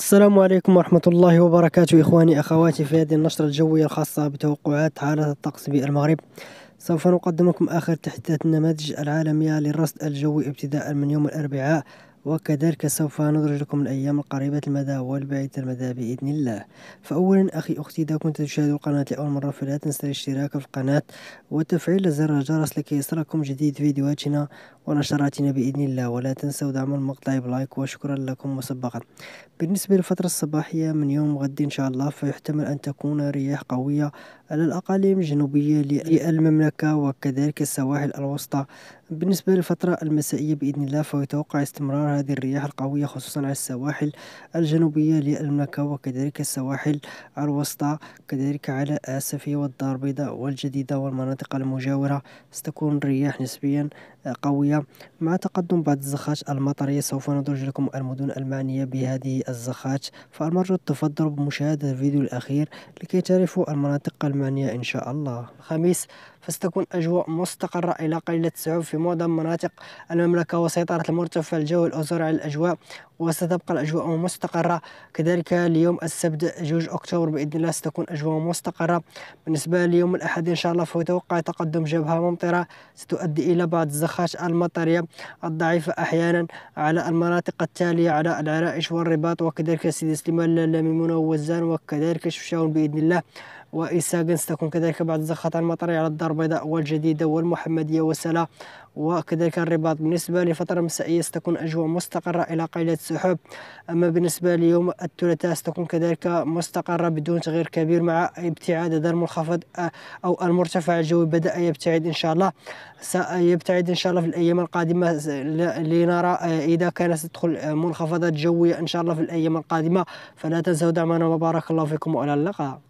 السلام عليكم ورحمة الله وبركاته إخواني أخواتي في هذه النشرة الجوية الخاصة بتوقعات حالة الطقس بالمغرب سوف نقدم لكم آخر تحديثات النماذج العالمية للرصد الجوي ابتداء من يوم الأربعاء وكذلك سوف ندرج لكم الأيام القريبة المدى والبعيدة المدى بإذن الله فأولا أخي أختي إذا كنت تشاهد القناة لأول مرة فلا تنسى الاشتراك في القناة وتفعيل زر الجرس لكي يصلكم جديد فيديوهاتنا ونشراتنا بإذن الله ولا تنسوا دعم المقطع بلايك وشكرا لكم مسبقا بالنسبة للفترة الصباحية من يوم غد إن شاء الله فيحتمل أن تكون رياح قوية على الأقاليم الجنوبية للمملكة وكذلك السواحل الوسطى بالنسبة للفترة المسائية بإذن الله فيتوقع استمرار هذه الرياح القوية خصوصا على السواحل الجنوبية للمملكة وكذلك السواحل الوسطى كذلك على آسفية والدار البيضاء والجديدة والمناطق المجاورة ستكون الرياح نسبيا قوية مع تقدم بعض الزخات المطرية سوف ندرج لكم المدن المعنية بهذه الزخات فالمرجو التفضل بمشاهدة الفيديو الأخير لكي تعرفوا المناطق المعنية إن شاء الله الخميس فستكون أجواء مستقرة إلى قليلة سعوب في معظم مناطق المملكة وسيطرة المرتفع الجوي الأزرع على الأجواء وستبقى الأجواء مستقرة كذلك ليوم السبت جوج أكتوبر بإذن الله ستكون أجواء مستقرة بالنسبة ليوم الأحد إن شاء الله فيتوقع تقدم جبهة ممطرة ستؤدي إلى بعض الزخات المطرية الضعيفة أحيانا على المناطق التالية على العرائش والرباط وكذلك سيدي سليمان الميمونة ووزان وكذلك شفشاون بإذن الله وإيساغنس تكون كذلك بعد زخات المطرية على الدار البيضاء والجديدة والمحمدية وسلا وكذلك الرباط بالنسبة لفترة مسائية ستكون أجواء مستقرة إلى قليلة سحب أما بالنسبة ليوم الثلاثاء ستكون كذلك مستقرة بدون تغيير كبير مع ابتعاد هذا المنخفض آه، أو المرتفع الجوي بدأ يبتعد إن شاء الله سيبتعد إن شاء الله في الأيام القادمة لنرى آه، إذا كان ستدخل آه، منخفضات جوية إن شاء الله في الأيام القادمة فلا تنسوا دعمنا وبارك الله فيكم وإلى اللقاء